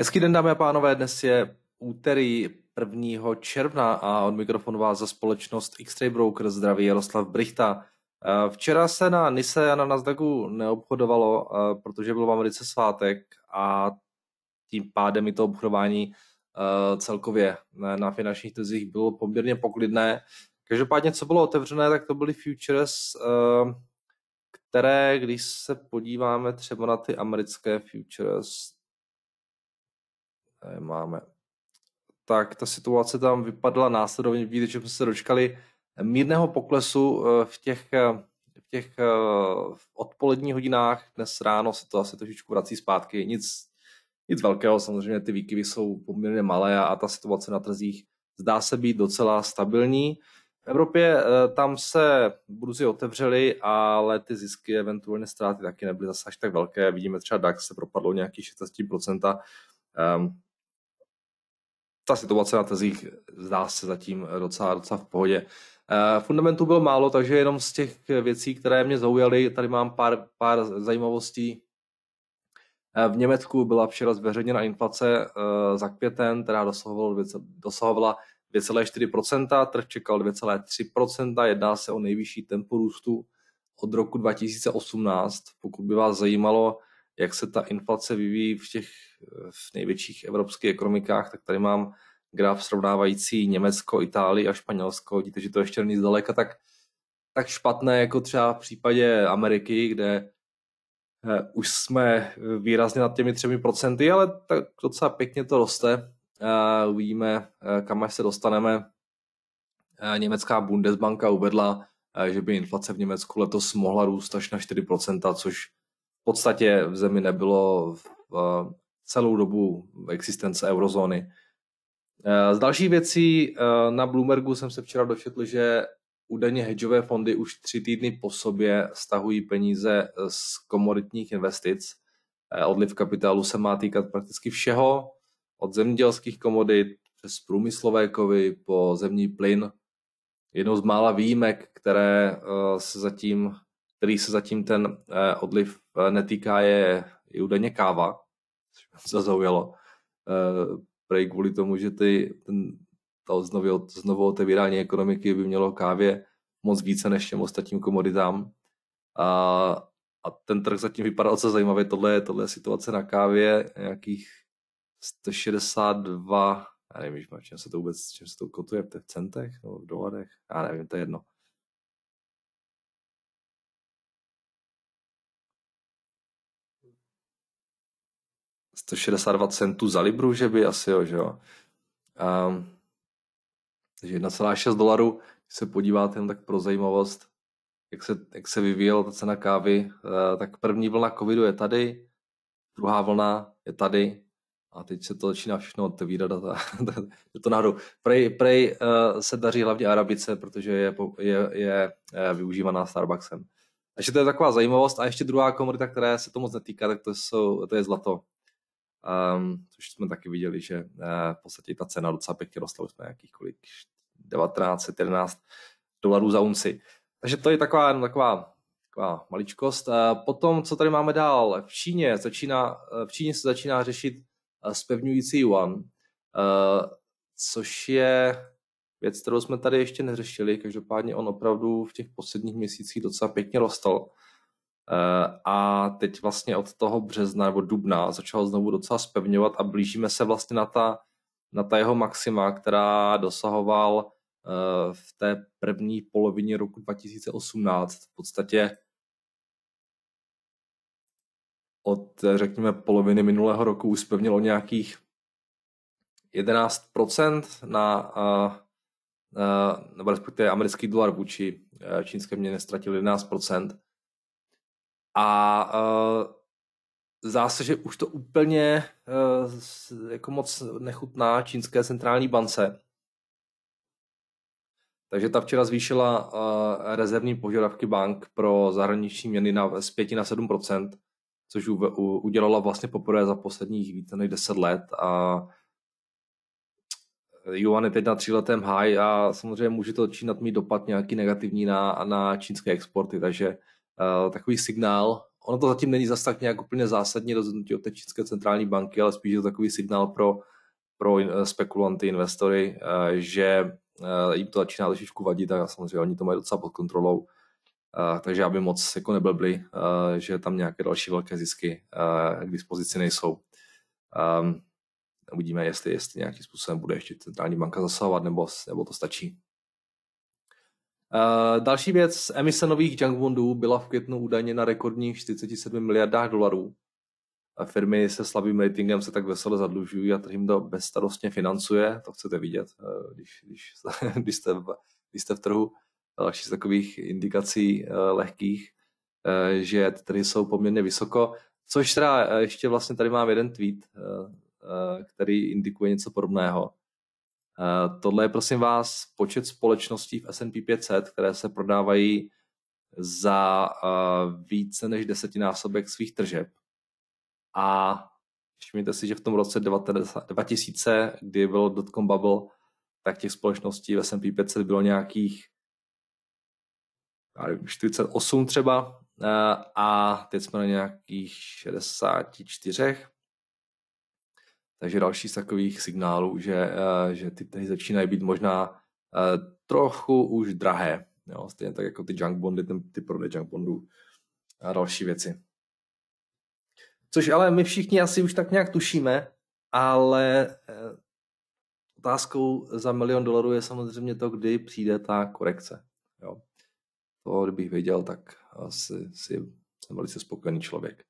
Hezký den, dámy a pánové, dnes je úterý 1. června a od mikrofonu vás za společnost x Broker zdraví Jaroslav Brichta. Eh, včera se na Nise a na Nasdaqu neobchodovalo, eh, protože byl v Americe svátek a tím pádem i to obchodování eh, celkově na finančních trzích bylo poměrně poklidné. Každopádně, co bylo otevřené, tak to byly futures, které, když se podíváme třeba na ty americké futures, Tady máme. Tak ta situace tam vypadla následovně, víte, že jsme se dočkali mírného poklesu eh, v těch, eh, v těch eh, v odpoledních hodinách. Dnes ráno se to asi trošičku vrací zpátky. Nic, nic velkého, samozřejmě ty výkyvy jsou poměrně malé a, ta situace na trzích zdá se být docela stabilní. V Evropě tam se burzy otevřely, ale ty zisky, eventuálně ztráty taky nebyly zase až tak velké. Vidíme třeba DAX se propadlo nějaký 16% ta situace na trzích zdá se zatím docela, docela v pohodě. Eh, fundamentů bylo málo, takže jenom z těch věcí, které mě zaujaly, tady mám pár, pár zajímavostí. Eh, v Německu byla včera zveřejněna inflace eh, za květen, která dosahovala, dosahovala 2,4%, trh čekal 2,3%, jedná se o nejvyšší tempo růstu od roku 2018. Pokud by vás zajímalo, jak se ta inflace vyvíjí v těch v největších evropských ekonomikách, tak tady mám graf srovnávající Německo, Itálii a Španělsko. Vidíte, že to ještě není zdaleka tak, tak špatné, jako třeba v případě Ameriky, kde eh, už jsme výrazně nad těmi třemi procenty, ale tak docela pěkně to roste. Eh, uvidíme, eh, kam až se dostaneme. Německá Bundesbanka uvedla, že by inflace v Německu letos mohla růst až na 4%, což podstatě v zemi nebylo v, celou dobu existence eurozóny. Eh, z další věcí eh, na Bloombergu jsem se včera dočetl, že údajně hedžové fondy už tři týdny po sobě stahují peníze eh, z komoditních investic. Odliv kapitálu se má týkat prakticky všeho, od zemědělských komodit přes průmyslové kovy po zemní plyn. Jednou z mála výjimek, které se zatím který se zatím ten eh, odliv eh, netýká, je, i údajně káva, což mě zaujalo. Eh, prej kvůli tomu, že ty, ten, to znovu, znovu otevírání ekonomiky by mělo kávě moc více než těm ostatním komoditám. A, a ten trh zatím vypadá docela zajímavě. Tohle tohle je situace na kávě nějakých 162, já nevím, čem se to vůbec, čem se to kotuje, v centech nebo v dolarech, já nevím, to je jedno. 162 centů za libru, že by asi, jo, že jo. A, takže 1,6 dolarů, když se podíváte jen tak pro zajímavost, jak se, jak se vyvíjela ta cena kávy, eh, tak první vlna covidu je tady, druhá vlna je tady a teď se to začíná všechno otevírat a ta, ta, je to náhodou. Prej, prej uh, se daří hlavně arabice, protože je, je, je uh, využívaná Starbucksem. Takže to je taková zajímavost. A ještě druhá komodita, která se to moc netýká, tak to, jsou, to je zlato um, což jsme taky viděli, že uh, v podstatě ta cena docela pěkně rostla, už jsme nějakých kolik 19, 11 dolarů za unci. Takže to je taková, jenom taková, taková maličkost. Eh, potom, co tady máme dál, v Číně, začíná, eh, v Číně se začíná řešit spevňující yuan, což je věc, kterou jsme tady ještě neřešili. Každopádně on opravdu v těch posledních měsících docela pěkně rostl. Eh, a teď vlastně od toho března nebo dubna začal znovu docela spevňovat a blížíme se vlastně na ta, na ta jeho maxima, která dosahoval eh, v té první polovině roku 2018. V podstatě od, řekněme, poloviny minulého roku uspevnilo nějakých 11% na, eh, nebo respektive americký dolar vůči čínské měně ztratil 11%. A uh, zdá se, že už to úplně uh, jako moc nechutná čínské centrální bance. Takže ta včera zvýšila uh, rezervní požadavky bank pro zahraniční měny na, z 5 na 7 což u, u, udělala vlastně poprvé za posledních více než 10 let. A Yuan je teď na tříletém high a samozřejmě může to Čínat mít dopad nějaký negativní na, na čínské exporty, takže uh, takový signál. Ono to zatím není zase tak nějak úplně zásadní rozhodnutí od té České centrální banky, ale spíš je to takový signál pro, pro eh, spekulanty, investory, uh, že uh, jim to začíná trošičku vadit a samozřejmě oni to mají docela pod kontrolou. Uh, takže aby moc jako neblbli, uh, že tam nějaké další velké zisky uh, k dispozici nejsou. Um, uvidíme, jestli, jestli nějakým způsobem bude ještě centrální banka zasahovat, nebo, nebo to stačí. Eh, další věc, emise nových junk bondů byla v květnu údajně na rekordních 47 miliardách dolarů. A firmy se slabým ratingem se tak vesele zadlužují a trh jim to bezstarostně financuje, to chcete vidět, eh, když, když, když, jste, v, když jste v trhu. Další z takových indikací eh, lehkých, že trhy jsou poměrně vysoko, což teda ještě vlastně tady mám jeden tweet, který indikuje něco podobného. Eh, tohle je prosím vás počet společností v S&P 500, které se prodávají za eh, více než desetinásobek svých tržeb. A všimněte si, že v tom roce 2000, kdy byl dotcom bubble, tak těch společností v S&P 500 bylo nějakých 48 třeba eh, a teď jsme na nějakých 64 takže další z takových signálů, že, eh, že ty trhy začínají být možná eh, trochu už drahé. Jo? Stejně tak jako ty junk bondy, ten, ty prodej junk bondů a další věci. Což ale my všichni asi už tak nějak tušíme, ale eh, otázkou za milion dolarů je samozřejmě to, kdy přijde ta korekce. Jo? To, kdybych věděl, tak asi si jsem velice spokojený člověk.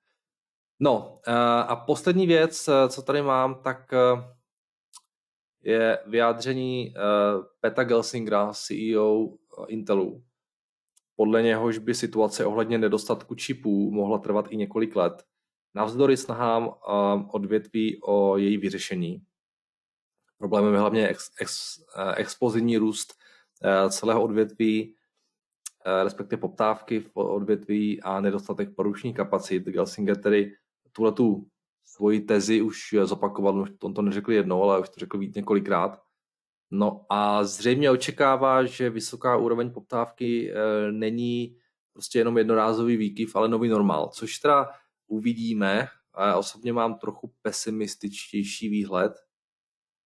No eh, a poslední věc, eh, co tady mám, tak eh, je vyjádření Peta Gelsingra, CEO Intelu. Podle něhož by situace ohledně nedostatku čipů mohla trvat i několik let, navzdory snahám odvětví o její vyřešení. Problémem je hlavně ex, ex, expozivní růst celého odvětví, respektive poptávky v odvětví a nedostatek porušních kapacit. Gelsinger tedy tuhle tu svoji tezi už zopakoval, no, on to neřekl jednou, ale už to řekl víc několikrát. No a zřejmě očekává, že vysoká úroveň poptávky eh, není prostě jenom jednorázový výkyv, ale nový normál, což teda uvidíme. A osobně mám trochu pesimističtější výhled,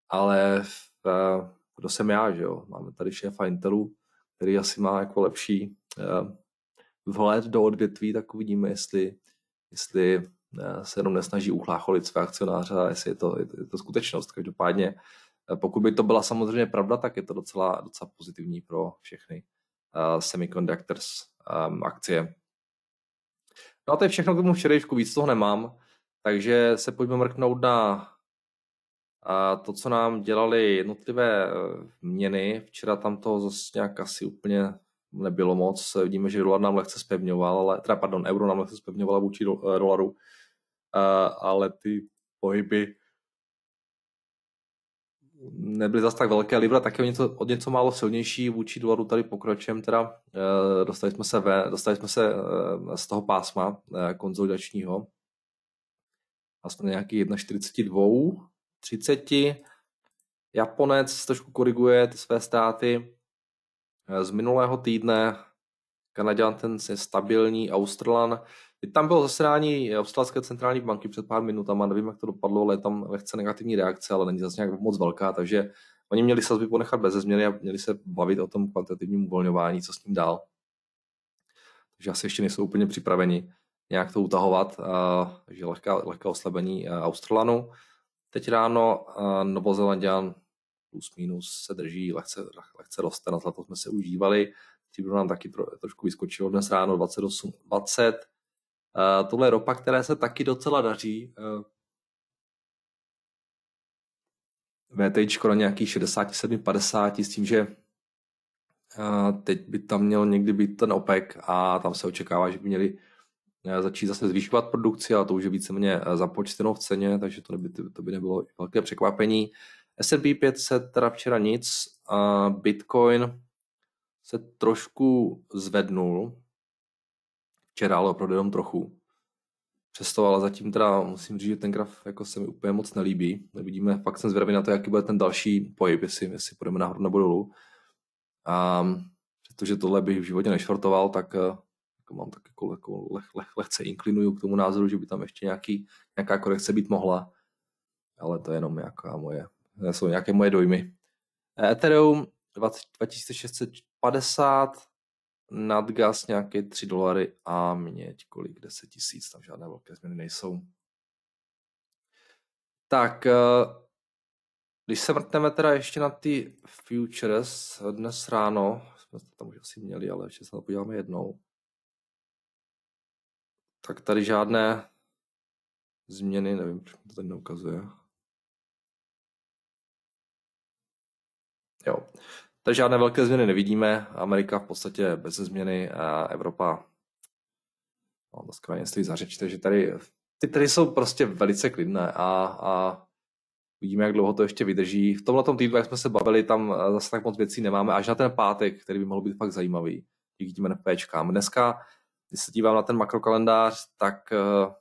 ale eh, kdo jsem já, že jo? Máme tady šéfa Intelu, který asi má jako lepší eh, vhled do odvětví, tak uvidíme, jestli, jestli Eh, se jenom nesnaží uchlácholit své akcionáře, jestli je to, je to, skutečnost. Každopádně, eh, pokud by to byla samozřejmě pravda, tak je to docela, docela pozitivní pro všechny uh, semiconductors um, akcie. No a to je všechno k tomu včerejšku, víc toho nemám, takže se pojďme mrknout na a to, co nám dělali jednotlivé měny, včera tam toho zase nějak asi úplně nebylo moc. Vidíme, že dolar nám lehce spevňoval, ale, teda pardon, euro nám lehce spevňovala vůči dolaru ale ty pohyby nebyly zas tak velké. Libra taky o něco, o něco málo silnější vůči dolaru tady pokročem, teda e, dostali jsme se, ve, dostali jsme se e, z toho pásma e, konzolidačního a jsme nějaký 1,42, 30. Japonec trošku koriguje ty své státy z minulého týdne. Kanaděn ten je stabilní, Australan tam bylo zasedání Australské eh, centrální banky před pár minutami, nevím, jak to dopadlo, ale tam lehce negativní reakce, ale není zase nějak moc velká, takže oni měli sazby ponechat bez změny a měli se bavit o tom kvantitativním uvolňování, co s ním dál. Takže asi ještě nejsou úplně připraveni nějak to utahovat, takže eh, lehká, lehká oslabení eh, Australanu. Teď ráno Novozelandian plus minus se drží, lehce, lehce roste, na to jsme se užívali. Cibro nám taky tro, trošku vyskočilo dnes ráno 28.20. 20, Eh, tohle je ropa, které se taky docela daří. Uh, eh, VT na nějakých 67-50 s tím, že eh, teď by tam měl někdy být ten OPEC a tam se očekává, že by měli začít zase zvyšovat produkci, ale to už je víceméně započteno v ceně, takže to by, to by nebylo velké překvapení. S&P 500 teda včera nic, Bitcoin se trošku zvednul, včera, ale opravdu jenom trochu. Přesto, ale zatím teda musím říct, že ten graf jako se mi úplně moc nelíbí. Vidíme, fakt jsem zvědavý na to, jaký bude ten další pohyb, jestli, jestli půjdeme nahoru nebo dolů. A protože tohle bych v životě nešortoval, tak eh, jako mám tak jako, jako leh, leh, lehce inklinuju k tomu názoru, že by tam ještě nějaký, nějaká korekce být mohla. Ale to je jenom nějaká moje, jsou nějaké moje dojmy. Ethereum 20, 2650, nad gas nějaké 3 dolary a měť kolik 10 tisíc, tam žádné velké změny nejsou. Tak, eh, když se mrkneme teda ještě na ty futures dnes ráno, jsme to tam už asi měli, ale ještě se to podíváme jednou, tak tady žádné změny, nevím, proč mi to tady neukazuje. Jo, takže žádné velké změny nevidíme. Amerika v podstatě bez změny a Evropa no, dneska mě stojí za řeč, takže tady ty tady jsou prostě velice klidné a, a vidíme, jak dlouho to ještě vydrží. V tomhle týdnu, jak jsme se bavili, tam eh, zase tak moc věcí nemáme, až na ten pátek, který by mohl být fakt zajímavý, díky těm NFPčkám. Dneska, když se dívám na ten makrokalendář, tak eh,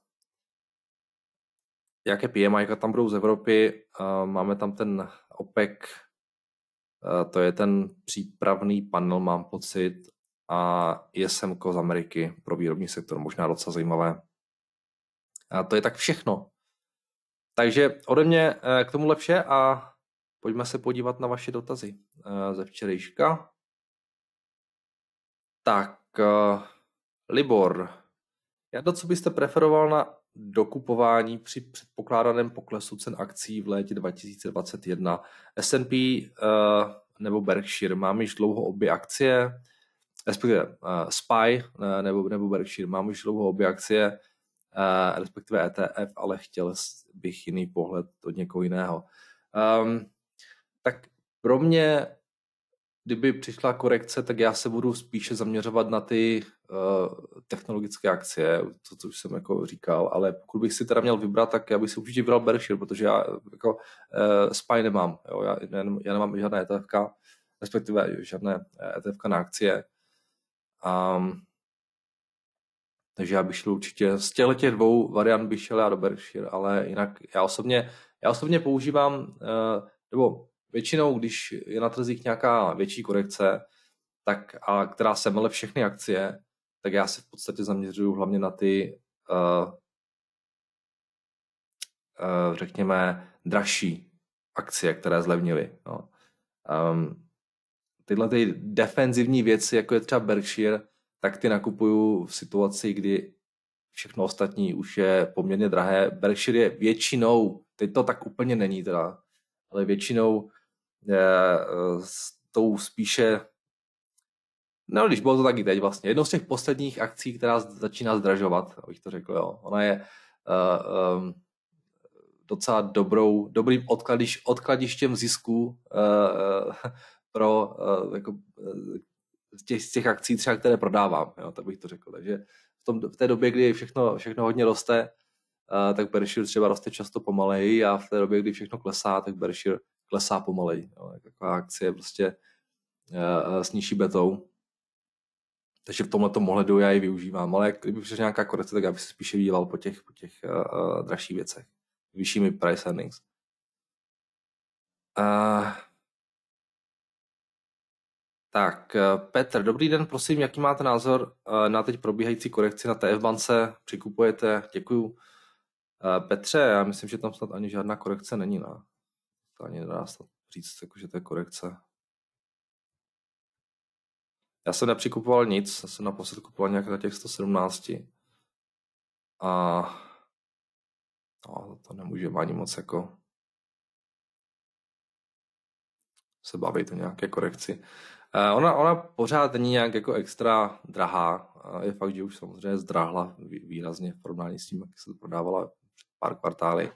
jaké PMI tam budou z Evropy, eh, máme tam ten OPEC Eh, to je ten přípravný panel, mám pocit, a je semko z Ameriky pro výrobní sektor, možná docela zajímavé. A to je tak všechno. Takže ode mě eh, k tomu lepše a pojďme se podívat na vaše dotazy eh, ze včerejška. Tak, Libor, Jado, co byste preferoval na dokupování při předpokládaném poklesu cen akcí v létě 2021. S&P uh, nebo Berkshire, mám již dlouho obě akcie, respektive uh, eh, SPY uh, eh, nebo, nebo Berkshire, mám již dlouho obě akcie, uh, respektive ETF, ale chtěl bych jiný pohled od někoho jiného. Um, tak pro mě kdyby přišla korekce, tak já se budu spíše zaměřovat na ty uh, technologické akcie, to, co už jsem jako říkal, ale pokud bych si teda měl vybrat, tak já bych si určitě vybral Berkshire, protože já jako uh, SPY nemám, jo, já, já nemám žádné ETF, respektive žádné ETF eh, e na akcie. Um, takže já bych šel určitě, z těchto dvou variant bych šel já do Berkshire, ale jinak já osobně, já osobně používám, uh, nebo většinou, když je na trzích nějaká větší korekce, tak, a která semele všechny akcie, tak já se v podstatě zaměřuju hlavně na ty, uh, uh, řekněme, dražší akcie, které zlevnily. No. Um, tyhle ty defenzivní věci, jako je třeba Berkshire, tak ty nakupuju v situaci, kdy všechno ostatní už je poměrně drahé. Berkshire je většinou, teď to tak úplně není teda, ale většinou Eh, s tou spíše No, když bylo to tak i teď vlastně. Jednou z těch posledních akcí, která začíná zdražovat, abych to řekl, jo. Ona je eh, docela dobrou, dobrým odkladiš, odkladištěm zisku eh, pro jako, z těch, z těch akcí třeba, které prodávám, jo, tak bych to řekl. Takže v, tom, v té době, kdy všechno, všechno hodně roste, uh, tak Berkshire třeba roste často pomaleji a v té době, kdy všechno klesá, tak Berkshire klesá pomalej. Jo. Taková akcie prostě eh, eh, s nižší betou. Takže v tomhle ohledu já ji využívám, ale kdyby přišla nějaká korekce, tak já bych se spíše díval po těch, po těch uh, dražších věcech, vyššími price earnings. Uh, tak, Petr, dobrý den, prosím, jaký máte názor na teď probíhající korekci na TF bance? Přikupujete? Děkuju. Petře, já myslím, že tam snad ani žádná korekce není, no to ani nedá snad říct, jako, že to je korekce. Já jsem nepřikupoval nic, já jsem naposled kupoval nějak na těch 117. A no, to nemůžeme ani moc jako se bavit o nějaké korekci. Eh, ona, ona pořád není nějak jako extra drahá. Eh, je fakt, že už samozřejmě zdrahla výrazně v porovnání s tím, jak se to prodávala před pár kvartály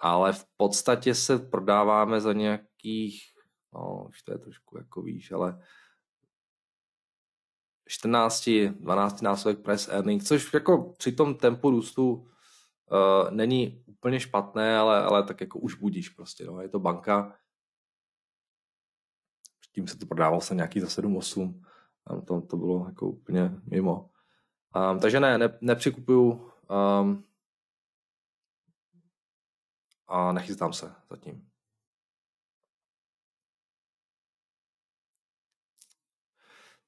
ale v podstatě se prodáváme za nějakých, no už to je trošku jako víš, ale 14, 12 násobek press earning, což jako při tom tempu růstu uh, není úplně špatné, ale, ale tak jako už budíš prostě, no, je to banka, tím se to prodávalo se nějaký za 7-8, tam to, to bylo jako úplně mimo. Um, takže ne, ne nepřikupuju um, ehm, a nechystám se zatím.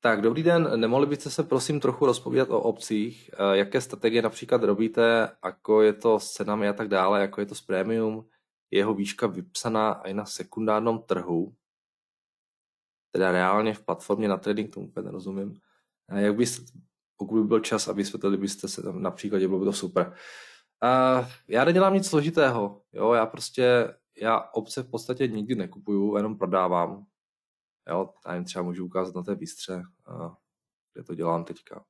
Tak, dobrý den. Nemohli byste se prosím trochu rozpovídat o obcích, e, jaké strategie například robíte, jako je to s cenami a tak dále, jako je to s prémium, jeho výška vypsaná i na sekundárnom trhu, teda reálně v platformě na trading, tomu úplně nerozumím. E, jak byste, pokud by byl čas a vysvětlili byste se tam například, bylo by to super. Uh, já nedělám nic složitého, jo, já prostě, já obce v podstatě nikdy nekupuju, jenom prodávám, jo, já jim třeba můžu ukázat na té výstře, uh, kde to dělám teďka.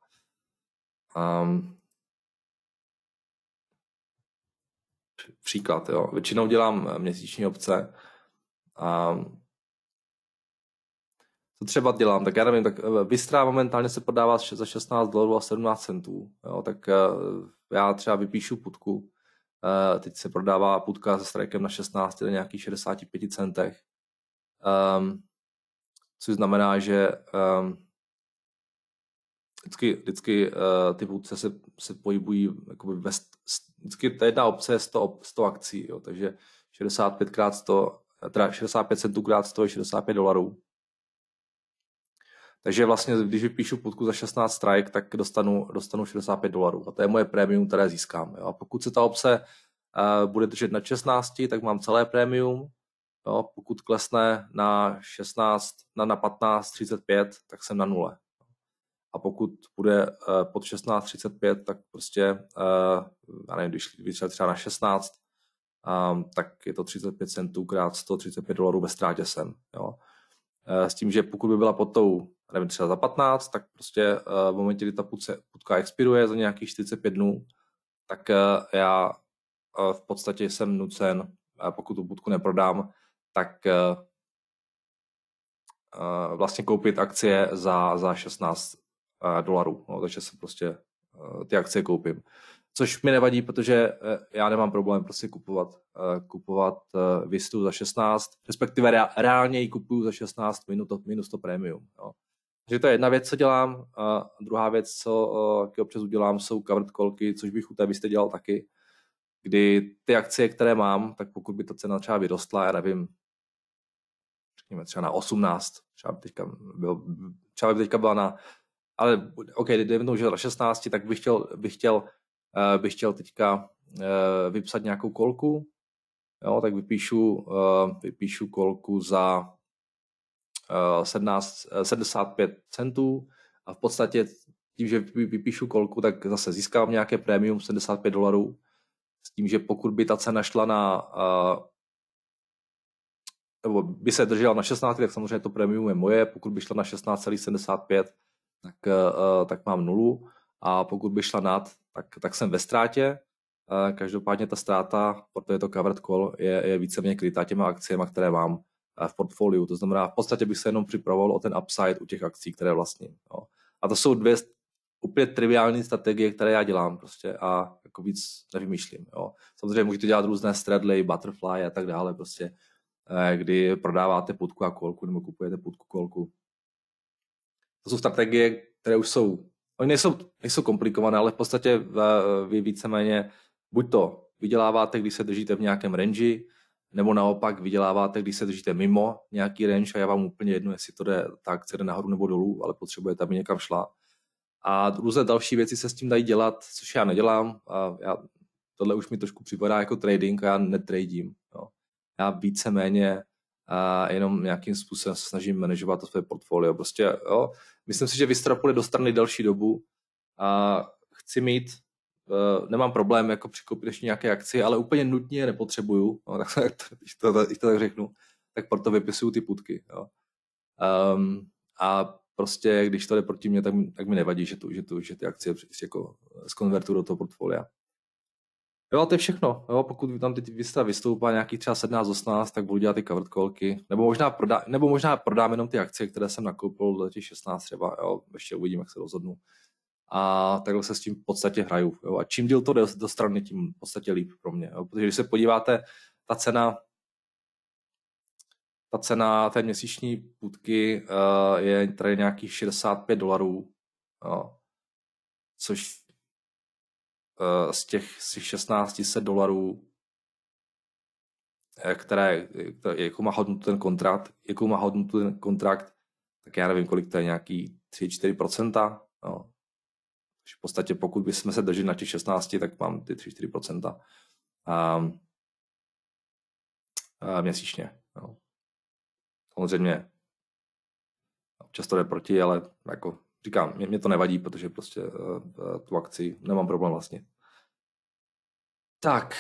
Um, příklad, jo, většinou dělám eh, měsíční obce um, co třeba dělám, tak já nevím, tak Vystra eh, momentálně se prodává za 16 dolarů a 17 centů, jo, tak uh, já třeba vypíšu putku, eh, teď se prodává putka se strajkem na 16 na nějakých 65 centech, um, což znamená, že um, vždycky, vždycky uh, ty putce se, se pohybují jakoby ve, vždycky ta jedna obce je 100, 100 akcí, jo, takže 65 krát 100, teda 65 centů krát 100 je 65 dolarů. Takže vlastně, když vypíšu půdku za 16 strike, tak dostanu, dostanu 65 dolarů. A to je moje prémium, které získám. Jo. A pokud se ta obce uh, bude držet na 16, tak mám celé prémium. Jo. Pokud klesne na 16, na, na 15, 35, tak jsem na nule. A pokud bude uh, pod 16, 35, tak prostě, uh, já nevím, když vyšel třeba na 16, um, ehm, tak je to 35 centů krát 135 dolarů ve ztrátě sem. Jo. Uh, s tím, že pokud by byla pod tou nevím, třeba za 15, tak prostě eh, v momentě, kdy ta putka expiruje za nějakých 45 dnů, tak eh, já eh, v podstatě jsem nucen, pokud tu putku neprodám, tak vlastně koupit akcie za, za 16 dolarů. No, takže se prostě ty akcie koupím. Což mi nevadí, protože já nemám problém prostě kupovat, kupovat Vistu za 16, respektive reálně ji kupuju za 16 minus to, minus to premium. Jo. Takže to je jedna věc, co dělám. A druhá věc, co uh, občas udělám, jsou covered callky, což bych u té byste dělal taky, kdy ty akcie, které mám, tak pokud by ta cena třeba vyrostla, já nevím, řekněme třeba na 18, třeba by teďka, byl, třeba by teďka byla na, ale OK, dejme tomu, že na 16, tak bych chtěl, bych chtěl, uh, bych chtěl teďka uh, vypsat nějakou kolku, jo, tak vypíšu, uh, vypíšu kolku za 17, eh, 75 eh, centů a v podstatě tím, že vypíšu kolku, tak zase získám nějaké prémium 75 dolarů s tím, že pokud by ta cena šla na eh, nebo by se držela na 16, tak samozřejmě to prémium je moje, pokud by šla na 16,75, tak, tak mám nulu a pokud by šla nad, tak, tak jsem ve ztrátě. Každopádně ta ztráta, protože je to covered call, je, je víceméně krytá těma akciemi, které mám v portfoliu. To znamená, v podstatě bych se jenom připravoval o ten upside u těch akcí, které vlastním. Jo. A to jsou dvě úplně triviální strategie, které já dělám prostě a jako víc nevymýšlím. Jo. Samozřejmě můžete dělat různé stradley, butterfly a tak dále, prostě, eh, kdy prodáváte putku a kolku nebo kupujete putku kolku. To jsou strategie, které už jsou, oni nejsou, nejsou komplikované, ale v podstatě eh, vy víceméně buď to vyděláváte, když se držíte v nějakém range, nebo naopak vyděláváte, když se držíte mimo nějaký range a já vám úplně jedno, jestli to jde tak, akce jde nahoru nebo dolů, ale potřebujete, aby někam šla. A různé další věci se s tím dají dělat, což já nedělám. A já, tohle už mi trošku připadá jako trading a já netradím. Jo. Já víceméně a jenom nějakým způsobem se snažím manažovat to své portfolio. Prostě, jo, myslím si, že vystrapuje do strany další dobu a chci mít uh, nemám problém jako přikoupit ještě nějaké akci, ale úplně nutně je nepotřebuju, no, tak, když, to, když to tak řeknu, tak proto vypisuju ty putky. Jo. Um, a prostě, když to jde proti mě, tak, tak mi nevadí, že, tu, že, tu, že ty akcie jako eh, skonvertuju do toho portfolia. Jo, to je všechno. Jo, pokud tam teď vystav vystoupá nějaký třeba 17, 18, tak budu dělat ty covered callky. Nebo možná, prodá, nebo možná prodám jenom ty akcie, které jsem nakoupil do těch 16 třeba. Jo, ještě uvidím, jak se rozhodnu a takhle se s tím v podstatě hraju. Jo. A čím díl to jde do strany, tím v podstatě líp pro mě. Jo. Protože když se podíváte, ta cena ta cena té měsíční půdky uh, eh, je tady nějakých 65 dolarů, jo. což uh, z těch 1600 dolarů, eh, které, které, jakou má hodnotu ten kontrakt, jakou má hodnotu ten kontrakt, tak já nevím, kolik to je, nějaký 3-4%, no, v podstatě pokud bychom se drželi na těch 16, tak mám ty 3-4% a, a měsíčně. No. Samozřejmě občas to jde proti, ale jako říkám, mě, mě to nevadí, protože prostě uh, tu akci nemám problém vlastně. Tak,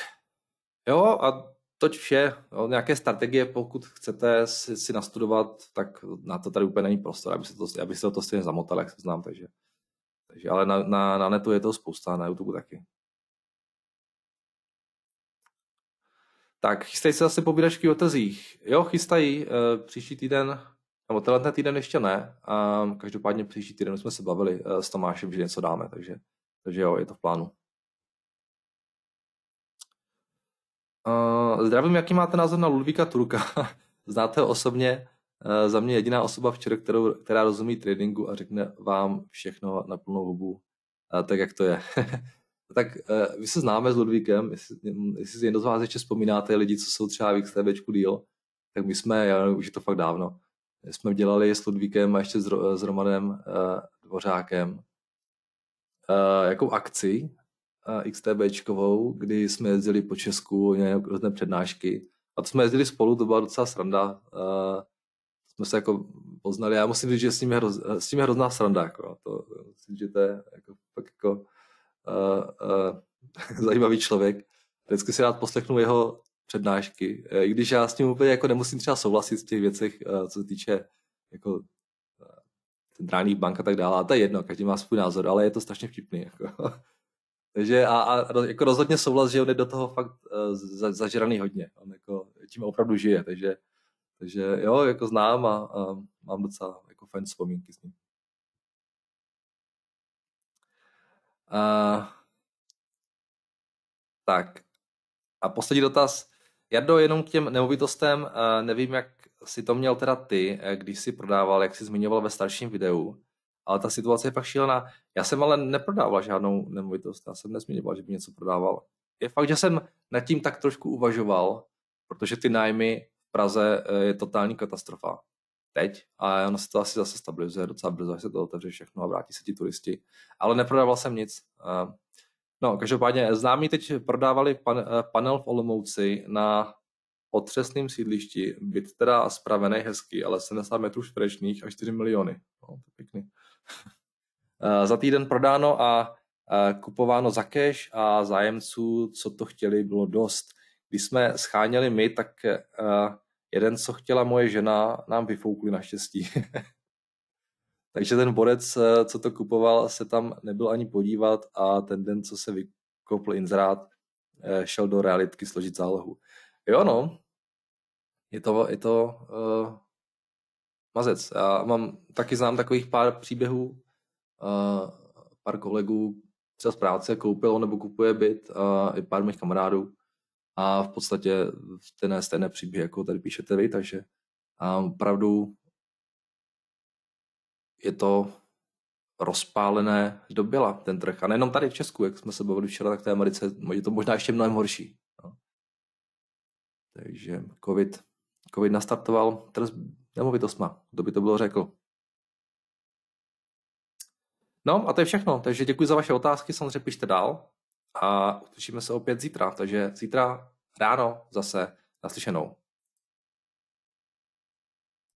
jo a toť vše. Jo, nějaké strategie, pokud chcete si, si nastudovat, tak na to tady úplně není prostor, aby se to, aby se to stejně zamotali, jak se znám, takže takže, ale na, na, na netu je to spousta, na YouTube taky. Tak, chystají se zase povídačky o trzích. Jo, chystají e, příští týden, nebo tenhle týden ještě ne. E, každopádně příští týden jsme se bavili eh, s Tomášem, že něco dáme, takže, takže jo, je to v plánu. Eh, zdravím, jaký máte názor na Ludvíka Turka? Znáte ho osobně? Eh, za mě jediná osoba včera, kterou, která rozumí tradingu a řekne vám všechno na plnou hubu, eh, tak jak to je. tak eh, vy se známe s Ludvíkem, jestli, jestli někdo z vás ještě vzpomínáte lidi, co jsou třeba v XTBčku díl, tak my jsme, já nevím, už je to fakt dávno, jsme dělali s Ludvíkem a ještě s, s Romanem Dvořákem jakou akci XTBčkovou, kdy jsme jezdili po Česku různé přednášky. A to jsme jezdili spolu, to byla docela sranda jsme se jako poznali. Já musím říct, že s ním je, hroz, s tím je hrozná sranda. Jako, to, myslím, že to je jako, fakt jako uh, uh, zajímavý člověk. Vždycky si rád poslechnu jeho přednášky, eh, i když já s ním úplně jako nemusím třeba souhlasit v těch věcech, co se týče jako centrálních bank a tak dále. A to je jedno, každý má svůj názor, ale je to strašně vtipný. Jako. Takže a, a jako rozhodně souhlas, že on je do toho fakt zažraný hodně. On jako tím opravdu žije, takže takže jo, jako znám a, a mám docela jako fajn vzpomínky s ním. A, tak. A poslední dotaz. Jardo, jenom k těm nemovitostem, nevím, jak si to měl teda ty, eh, když si prodával, jak si zmiňoval ve starším videu, ale ta situace je fakt šílená. Já jsem ale neprodával žádnou nemovitost, já jsem nezmiňoval, že by něco prodával. Je fakt, že jsem nad tím tak trošku uvažoval, protože ty nájmy Praze eh, je totální katastrofa teď a ono se to asi zase stabilizuje docela brzo, až se to otevře všechno a vrátí se ti turisti. Ale neprodával jsem nic. Eh, no, každopádně eh, známí teď prodávali pan, panel v Olomouci na otřesným sídlišti, byt teda spravený hezky, ale 70 metrů čtverečných a 4 miliony. No, to pěkný. za týden prodáno a kupováno za cash a zájemců, co to chtěli, bylo dost. Když jsme scháněli my, tak eh, jeden, co chtěla moje žena, nám vyfoukli naštěstí. Takže ten borec, eh, co to kupoval, se tam nebyl ani podívat a ten den, co se vykopl inzrát, eh, šel do realitky složit zálohu. Jo no, je to, je to uh, mazec. Já mám, taky znám takových pár příběhů, uh, pár kolegů třeba z práce koupilo nebo kupuje byt uh, i pár mých kamarádů a v podstatě ten stejné příběh, jako tady píšete vy, takže a opravdu je to rozpálené dobila ten trh. A nejenom tady v Česku, jak jsme se bavili včera, tak v té Americe je to možná ještě mnohem horší. No. Takže COVID, COVID nastartoval trh nemovitost nemovitostma. Kdo by to bylo řekl? No a to je všechno. Takže děkuji za vaše otázky, samozřejmě pište dál a uslyšíme se opět zítra. Takže zítra ráno zase naslyšenou.